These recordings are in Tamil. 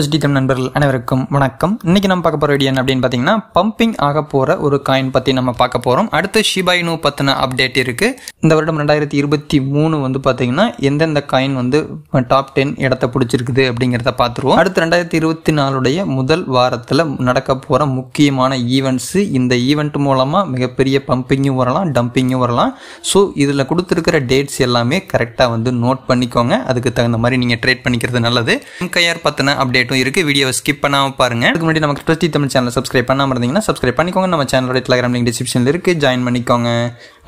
எலக்ட்ரிசிட்டி தமிழ் நண்பர்கள் அனைவருக்கும் வணக்கம் இன்னைக்கு நம்ம பார்க்க போகிற வீடியோ என்ன அப்படின்னு பார்த்தீங்கன்னா பம்பிங் ஆக போகிற ஒரு காயின் பற்றி நம்ம பார்க்க போகிறோம் அடுத்து ஷிபாயினு பற்றின அப்டேட் இருக்குது இந்த வருடம் ரெண்டாயிரத்தி இருபத்தி மூணு வந்து பார்த்தீங்கன்னா எந்தெந்த காயின் வந்து டாப் டென் இடத்த பிடிச்சிருக்குது அப்படிங்கிறத பார்த்துருவோம் அடுத்து ரெண்டாயிரத்தி இருபத்தி நாலுடைய முதல் வாரத்தில் நடக்க போகிற முக்கியமான ஈவெண்ட்ஸு இந்த ஈவெண்ட் மூலமாக மிகப்பெரிய பம்பிங்கும் வரலாம் டம்பிங்கும் வரலாம் ஸோ இதில் கொடுத்துருக்கிற டேட்ஸ் எல்லாமே கரெக்டாக வந்து நோட் பண்ணிக்கோங்க அதுக்கு தகுந்த மாதிரி நீங்கள் ட்ரேட் பண்ணிக்கிறது நல்லது எம்கைஆர் பற்றின அப்டேட் அப்டேட்டும் இருக்குது வீடியோவை ஸ்கிப் பண்ணாமல் பாருங்கள் அதுக்கு முன்னாடி நமக்கு ட்வஸ்டி தமிழ் சேனல் சப்ஸ்கிரைப் பண்ணாமல் இருந்தீங்கன்னா சப்ஸ்கிரைப் பண்ணிக்கோங்க நம்ம சேனலோட டெலகிராம் லிங்க் டிஸ்கிரிப்ஷனில் இருக்குது ஜாயின் பண்ணிக்கோங்க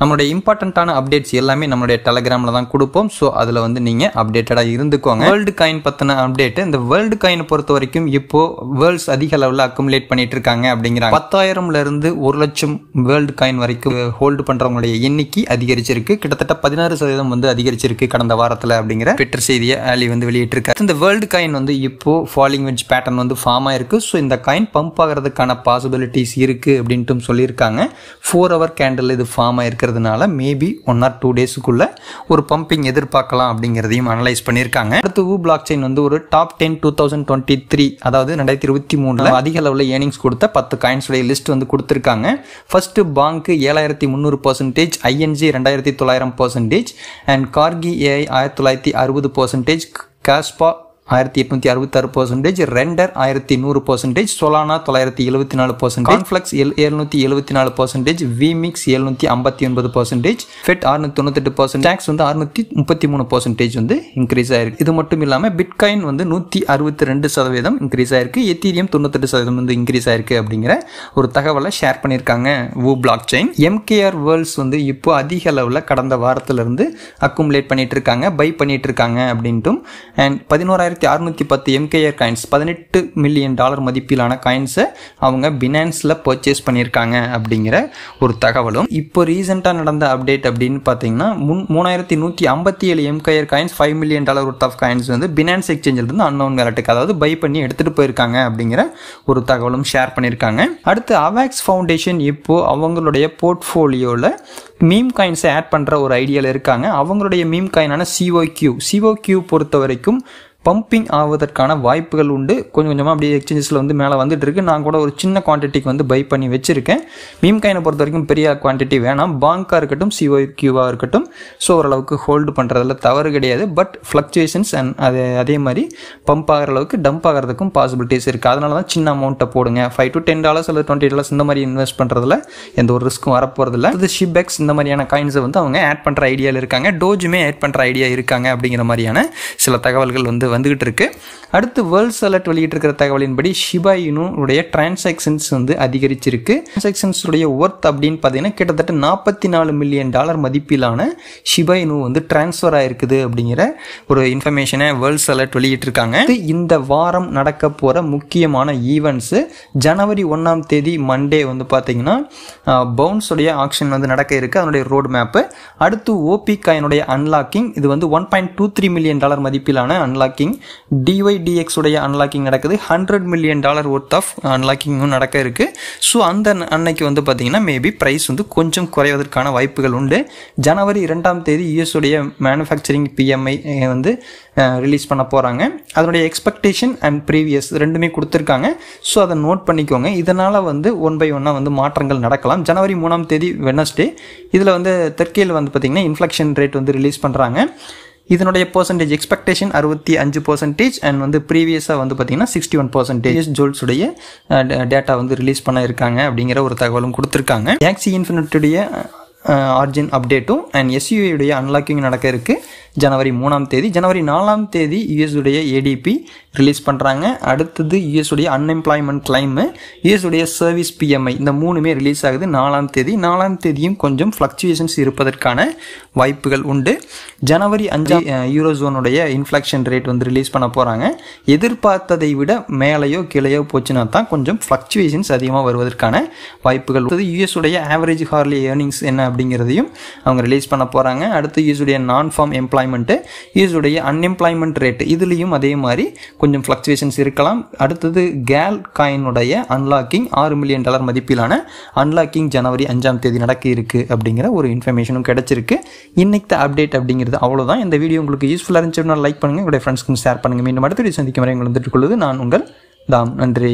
நம்மளுடைய இம்பார்ட்டண்ட்டான அப்டேட்ஸ் எல்லாமே நம்மளுடைய டெலகிராமில் தான் கொடுப்போம் ஸோ அதில் வந்து நீங்கள் அப்டேட்டடாக இருந்துக்கோங்க வேர்ல்டு காயின் பற்றின அப்டேட்டு இந்த வேர்ல்டு காயினை பொறுத்த வரைக்கும் இப்போது வேர்ல்ட்ஸ் அதிக அளவில் அக்குமுலேட் பண்ணிட்டு இருக்காங்க அப்படிங்கிறாங்க பத்தாயிரம்லேருந்து ஒரு லட்சம் வேர்ல்டு காயின் வரைக்கும் ஹோல்டு பண்ணுறவங்களுடைய எண்ணிக்கை அதிகரிச்சிருக்கு கிட்டத்தட்ட பதினாறு சதவீதம் வந்து அதிகரிச்சிருக்கு கடந்த வாரத்தில் அப்படிங்கிற ட்விட்டர் செய்தியை ஆலி வந்து வெளியிட்டிருக்காரு இந்த வேர்ல்டு காயின் வந்து இப்போ ஃபாலோ ஃபாலிங் வெட்ஜ் பேட்டர்ன் வந்து ஃபார்ம் ஆயிருக்கு ஸோ இந்த காயின் பம்ப் ஆகிறதுக்கான பாசிபிலிட்டிஸ் இருக்குது அப்படின்ட்டு சொல்லியிருக்காங்க ஃபோர் ஹவர் கேண்டில் இது ஃபார்ம் ஆயிருக்கிறதுனால மேபி ஒன் ஆர் டூ டேஸுக்குள்ளே ஒரு பம்பிங் எதிர்பார்க்கலாம் அப்படிங்கிறதையும் அனலைஸ் பண்ணியிருக்காங்க அடுத்து ஊ பிளாக் செயின் வந்து ஒரு top ten two thousand twenty three அதாவது ரெண்டாயிரத்தி இருபத்தி மூணில் அதிக அளவில் ஏர்னிங்ஸ் கொடுத்த பத்து காயின்ஸுடைய லிஸ்ட் வந்து கொடுத்துருக்காங்க ஃபர்ஸ்ட்டு பாங்கு ஏழாயிரத்தி முந்நூறு பர்சன்டேஜ் ஐஎன்ஜி ரெண்டாயிரத்தி தொள்ளாயிரம் பர்சன்டேஜ் அண்ட் கார்கி ஏஐ ஆயிரத்தி தொள்ளாயிரத்தி அறுபது பர்சன்டேஜ் காஸ்பா ஆயிரத்தி எட்நூத்தி அறுபத்தாறு பர்சன்டேஜ் ரெண்டர் ஆயிரத்தி நூறு பர்சன்டேஜ் சொலானா தொள்ளாயிரத்தி எழுபத்தி நாலு பர்சன்டேஜ் ஃபிளக்ஸ் எல் எழுநூத்தி எழுபத்தி நாலு பர்சன்டேஜ் விமிக்ஸ் எழுநூத்தி ஐம்பத்தி ஒன்பது பர்சன்டேஜ் ஃபெட் ஆறுநூத்தி தொண்ணூத்தெட்டு பர்சன்ட் டேக்ஸ் வந்து ஆறுநூத்தி முப்பத்தி மூணு பர்சன்டேஜ் வந்து இன்க்ரீஸ் ஆயிருக்கு இது மட்டும் இல்லாமல் பிட்காயின் வந்து நூற்றி அறுபத்தி ரெண்டு சதவீதம் இன்க்ரீஸ் ஆயிருக்கு எத்தீரியம் தொண்ணூத்தெட்டு சதவீதம் வந்து இன்க்ரீஸ் ஆயிருக்கு அப்படிங்கிற ஒரு தகவலை ஷேர் பண்ணியிருக்காங்க வூ பிளாக் செயின் எம்கேஆர் வேர்ல்ட்ஸ் வந்து இப்போ அதிக அளவில் கடந்த வாரத்திலிருந்து அக்குமுலேட் பண்ணிட்டு இருக்காங்க பை பண்ணிட்டு இருக்காங்க அப்படின்ட்டும் அண்ட் பதினோராயிரத்தி ஆயிரத்தி அறுநூற்றி பத்து எம்கேஆர் காயின்ஸ் பதினெட்டு மில்லியன் டாலர் மதிப்பிலான காயின்ஸை அவங்க பினான்ஸில் பர்ச்சேஸ் பண்ணியிருக்காங்க அப்படிங்கிற ஒரு தகவலும் இப்போ ரீசெண்டாக நடந்த அப்டேட் அப்படின்னு பார்த்தீங்கன்னா முன் மூணாயிரத்தி நூற்றி ஐம்பத்தி ஏழு MKR coins five million dollar worth of coins வந்து பினான்ஸ் எக்ஸ்சேஞ்சிலிருந்து அன்னோன் வேலட்டுக்கு அதாவது பை பண்ணி எடுத்துகிட்டு போயிருக்காங்க அப்படிங்கிற ஒரு தகவலும் ஷேர் பண்ணியிருக்காங்க அடுத்து அவாக்ஸ் ஃபவுண்டேஷன் இப்போது அவங்களுடைய போர்ட்ஃபோலியோவில் மீம் காயின்ஸை ஆட் பண்ணுற ஒரு ஐடியாவில் இருக்காங்க அவங்களுடைய மீம் காயினான சிஓ கியூ சிஓ கியூ பொறுத்த வரைக்கும் பம்பிங் ஆவதற்கான வாய்ப்புகள் உண்டு கொஞ்சம் கொஞ்சமாக அப்படியே எக்ஸ்சேஞ்சஸில் வந்து மேலே வந்துட்டு இருக்கு நான் கூட ஒரு சின்ன குவான்டிட்டிக்கு வந்து பை பண்ணி வச்சிருக்கேன் மீம் காயினை பொறுத்த வரைக்கும் பெரிய குவான்டிட்டி வேணாம் பாங்காக இருக்கட்டும் சிஓ கியூவாக இருக்கட்டும் ஸோ ஓரளவுக்கு ஹோல்டு பண்ணுறதுல தவறு கிடையாது பட் ஃப்ளக்சுவேஷன்ஸ் அண்ட் அது அதே மாதிரி பம்ப் ஆகிற அளவுக்கு டம்ப் ஆகிறதுக்கும் பாசிபிலிட்டிஸ் இருக்குது அதனால தான் சின்ன அமௌண்ட்டை போடுங்க ஃபைவ் டு டென் டாலர்ஸ் அல்லது டுவெண்ட்டி டாலர்ஸ் இந்த மாதிரி இன்வெஸ்ட் பண்ணுறதுல எந்த ஒரு ரிஸ்க்கும் வரப்போகிறதில்ல அது ஷிபெக்ஸ் இந்த மாதிரியான காயின்ஸை வந்து அவங்க ஆட் பண்ணுற ஐடியாவில் இருக்காங்க டோஜுமே ஆட் பண்ணுற ஐடியா இருக்காங்க அப்படிங்கிற மாதிரியான சில தகவல்கள் வந்து வந்துகிட்டு இருக்கு அடுத்து வேர்ல்ட் அலர்ட் வெளியிட்டிருக்கிற தகவலின்படி ஷிபா இனுடைய டிரான்சாக்ஷன்ஸ் வந்து அதிகரிச்சிருக்கு டிரான்சாக்ஷன்ஸுடைய ஒர்த் அப்படின்னு பார்த்தீங்கன்னா கிட்டத்தட்ட நாற்பத்தி நாலு மில்லியன் டாலர் மதிப்பிலான ஷிபா வந்து டிரான்ஸ்ஃபர் ஆயிருக்குது அப்படிங்கிற ஒரு இன்ஃபர்மேஷனை வேர்ல்ட் அலர்ட் வெளியிட்டிருக்காங்க இந்த வாரம் நடக்க போகிற முக்கியமான ஈவெண்ட்ஸு ஜனவரி ஒன்றாம் தேதி மண்டே வந்து பார்த்தீங்கன்னா பவுன்ஸுடைய ஆக்ஷன் வந்து நடக்க இருக்குது அதனுடைய ரோடு மேப்பு அடுத்து ஓபி காயினுடைய அன்லாக்கிங் இது வந்து one point two three million dollar மதிப்பிலான அன்லாக்கிங் அன்லாக்கிங் டிஒய்டிஎக்ஸ் உடைய அன்லாக்கிங் நடக்குது hundred million dollar worth of அன்லாக்கிங்கும் நடக்க இருக்குது ஸோ அந்த அன்னைக்கு வந்து பார்த்திங்கன்னா மேபி ப்ரைஸ் வந்து கொஞ்சம் குறைவதற்கான வாய்ப்புகள் உண்டு ஜனவரி இரண்டாம் தேதி உடைய மேனுஃபேக்சரிங் பிஎம்ஐ வந்து ரிலீஸ் பண்ண போகிறாங்க அதனுடைய எக்ஸ்பெக்டேஷன் அண்ட் ப்ரீவியஸ் ரெண்டுமே கொடுத்துருக்காங்க ஸோ அதை நோட் பண்ணிக்கோங்க இதனால் வந்து ஒன் பை ஒன்னாக வந்து மாற்றங்கள் நடக்கலாம் ஜனவரி மூணாம் தேதி வெனஸ்டே இதில் வந்து தெற்கேயில் வந்து பார்த்திங்கன்னா இன்ஃப்ளெக்ஷன் ரேட் வந்து ரிலீஸ் பண்ணுறாங்க இதனுடைய பர்சன்டேஜ் எக்ஸ்பெக்டேஷன் அறுபத்தி அஞ்சு பர்சன்டேஜ் அண்ட் வந்து ப்ரீவியஸாக வந்து பார்த்தீங்கன்னா சிக்ஸ்டி ஒன் பர்சன்டேஜ் ஜோல்ஸுடைய டேட்டா வந்து ரிலீஸ் பண்ண இருக்காங்க அப்படிங்கிற ஒரு தகவலும் கொடுத்துருக்காங்க டேக்ஸி இன்ஃபினிட்டுடைய ஆர்ஜின் அப்டேட்டும் அண்ட் எஸ்யூஏடைய அன்லாக்கிங் நடக்க இருக்குது ஜனவரி மூணாம் தேதி ஜனவரி நாலாம் தேதி யூஎஸ்உடைய ஏடிபி ரிலீஸ் பண்ணுறாங்க அடுத்தது யூஎஸுடைய அன்எம்ப்ளாய்மெண்ட் கிளைமு யூஎஸுடைய சர்வீஸ் பிஎம்ஐ இந்த மூணுமே ரிலீஸ் ஆகுது நாலாம் தேதி நாலாம் தேதியும் கொஞ்சம் ஃப்ளக்சுவேஷன்ஸ் இருப்பதற்கான வாய்ப்புகள் உண்டு ஜனவரி அஞ்சு யூரோசோனுடைய இன்ஃப்ளக்ஷன் ரேட் வந்து ரிலீஸ் பண்ண போகிறாங்க எதிர்பார்த்ததை விட மேலேயோ கீழேயோ போச்சுன்னா தான் கொஞ்சம் ஃப்ளக்சுவேஷன்ஸ் அதிகமாக வருவதற்கான வாய்ப்புகள் அடுத்தது யூஎஸுடைய ஆவரேஜ் ஹார்லி ஏர்னிங்ஸ் என்ன அப்படிங்கிறதையும் அவங்க ரிலீஸ் பண்ண போகிறாங்க அடுத்து யூஎஸுடைய நான் ஃபார்ம் எம்ப்ளாய்மெண்ட்டு யூஎஸுடைய அன்எம்ப்ளாய்மெண்ட் ரேட்டு இதுலேயும் அதே மாதிரி கொஞ்சம் ஃப்ளக்சுவேஷன்ஸ் இருக்கலாம் அடுத்தது கேல் காயினுடைய அன்லாக்கிங் ஆறு மில்லியன் டாலர் மதிப்பிலான அன்லாக்கிங் ஜனவரி அஞ்சாம் தேதி நடக்க இருக்குது அப்படிங்கிற ஒரு இன்ஃபர்மேஷனும் கிடச்சிருக்கு இன்னைக்கு அப்டேட் அப்படிங்கிறது அவ்வளோதான் இந்த வீடியோ உங்களுக்கு யூஸ்ஃபுல்லாக இருந்துச்சுன்னா லைக் பண்ணுங்கள் உங்களுடைய ஃப்ரெண்ட்ஸ்க்கும் ஷேர் பண்ணுங்கள் மீண்டும் அடுத்த வீடியோ சந்திக்கும் வரை உங்களை வந்துட்டு நான் உங்கள் தாம் நன்றி